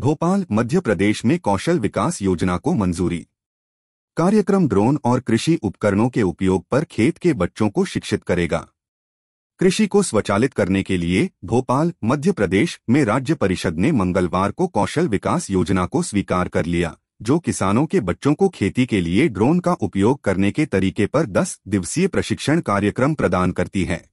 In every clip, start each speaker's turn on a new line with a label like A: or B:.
A: भोपाल मध्य प्रदेश में कौशल विकास योजना को मंजूरी कार्यक्रम ड्रोन और कृषि उपकरणों के उपयोग पर खेत के बच्चों को शिक्षित करेगा कृषि को स्वचालित करने के लिए भोपाल मध्य प्रदेश में राज्य परिषद ने मंगलवार को कौशल विकास योजना को स्वीकार कर लिया जो किसानों के बच्चों को खेती के लिए ड्रोन का उपयोग करने के तरीके पर 10 दिवसीय प्रशिक्षण कार्यक्रम प्रदान करती है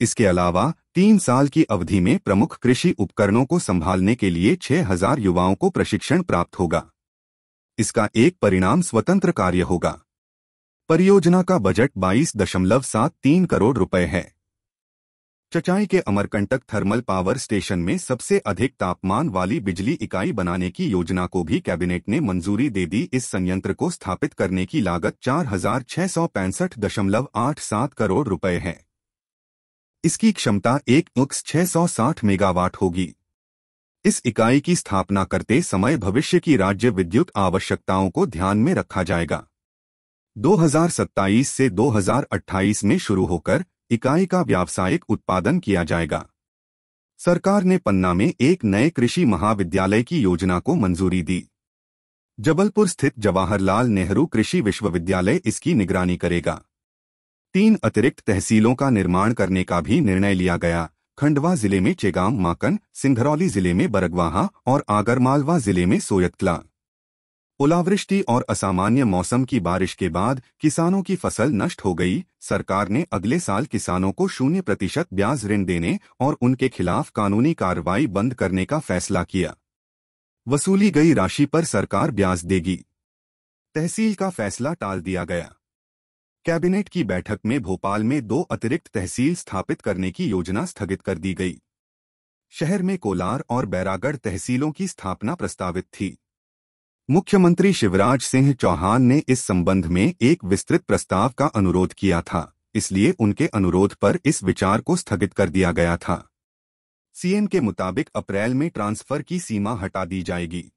A: इसके अलावा तीन साल की अवधि में प्रमुख कृषि उपकरणों को संभालने के लिए 6000 युवाओं को प्रशिक्षण प्राप्त होगा इसका एक परिणाम स्वतंत्र कार्य होगा परियोजना का बजट बाईस दशमलव सात तीन करोड़ रुपए है चचाई के अमरकंटक थर्मल पावर स्टेशन में सबसे अधिक तापमान वाली बिजली इकाई बनाने की योजना को भी कैबिनेट ने मंजूरी दे दी इस संयंत्र को स्थापित करने की लागत चार हजार सौ पैंसठ दशमलव आठ सात करोड़ रुपए है इसकी क्षमता एक उक्स साठ मेगावाट होगी इस इकाई की स्थापना करते समय भविष्य की राज्य विद्युत आवश्यकताओं को ध्यान में रखा जाएगा 2027 से 2028 में शुरू होकर इकाई का व्यावसायिक उत्पादन किया जाएगा सरकार ने पन्ना में एक नए कृषि महाविद्यालय की योजना को मंजूरी दी जबलपुर स्थित जवाहरलाल नेहरू कृषि विश्वविद्यालय इसकी निगरानी करेगा तीन अतिरिक्त तहसीलों का निर्माण करने का भी निर्णय लिया गया खंडवा जिले में चेगाम माकन सिंधरौली जिले में बरगवाहा और आगरमालवा जिले में सोयतला ओलावृष्टि और असामान्य मौसम की बारिश के बाद किसानों की फसल नष्ट हो गई सरकार ने अगले साल किसानों को शून्य प्रतिशत ब्याज ऋण देने और उनके खिलाफ कानूनी कार्रवाई बंद करने का फैसला किया वसूली गई राशि पर सरकार ब्याज देगी तहसील का फैसला टाल दिया गया कैबिनेट की बैठक में भोपाल में दो अतिरिक्त तहसील स्थापित करने की योजना स्थगित कर दी गई शहर में कोलार और बैरागढ़ तहसीलों की स्थापना प्रस्तावित थी मुख्यमंत्री शिवराज सिंह चौहान ने इस संबंध में एक विस्तृत प्रस्ताव का अनुरोध किया था इसलिए उनके अनुरोध पर इस विचार को स्थगित कर दिया गया था सीएम के मुताबिक अप्रैल में ट्रांसफर की सीमा हटा दी जाएगी